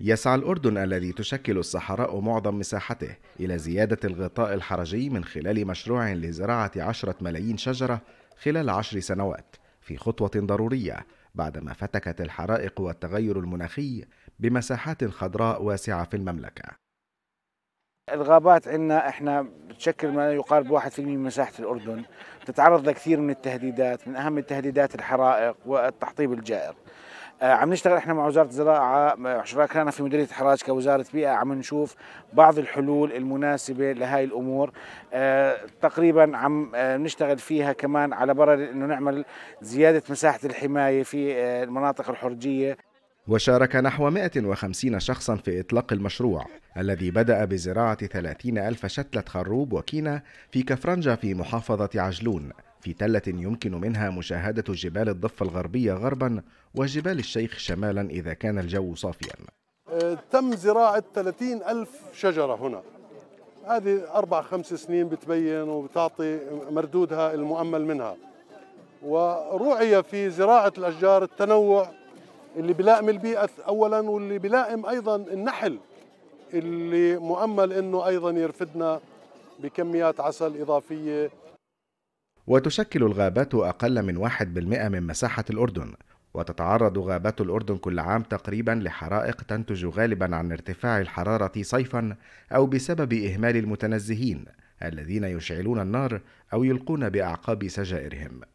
يسعى الأردن الذي تشكل الصحراء معظم مساحته إلى زيادة الغطاء الحرجي من خلال مشروع لزراعة عشرة ملايين شجرة خلال عشر سنوات في خطوة ضرورية بعدما فتكت الحرائق والتغير المناخي بمساحات خضراء واسعة في المملكة الغابات عندنا احنا بتشكل ما يقارب 1% من مساحه الاردن، تتعرض لكثير من التهديدات، من اهم التهديدات الحرائق والتحطيب الجائر. آه، عم نشتغل احنا مع وزاره الزراعه شركائنا في مديريه الحراج كوزاره بيئه عم نشوف بعض الحلول المناسبه لهي الامور آه، تقريبا عم آه، نشتغل فيها كمان على برر انه نعمل زياده مساحه الحمايه في المناطق الحرجيه وشارك نحو 150 شخصا في إطلاق المشروع الذي بدأ بزراعة 30 ألف شتلة خروب وكينة في كفرنجة في محافظة عجلون في تلة يمكن منها مشاهدة جبال الضفة الغربية غربا وجبال الشيخ شمالا إذا كان الجو صافيا آه، تم زراعة 30 ألف شجرة هنا هذه أربع خمس سنين بتبين وبتعطي مردودها المؤمل منها ورعي في زراعة الأشجار التنوع اللي بلائم البيئة أولا واللي بلائم أيضا النحل اللي مؤمل أنه أيضا يرفدنا بكميات عسل إضافية وتشكل الغابات أقل من 1% من مساحة الأردن وتتعرض غابات الأردن كل عام تقريبا لحرائق تنتج غالبا عن ارتفاع الحرارة صيفا أو بسبب إهمال المتنزهين الذين يشعلون النار أو يلقون بأعقاب سجائرهم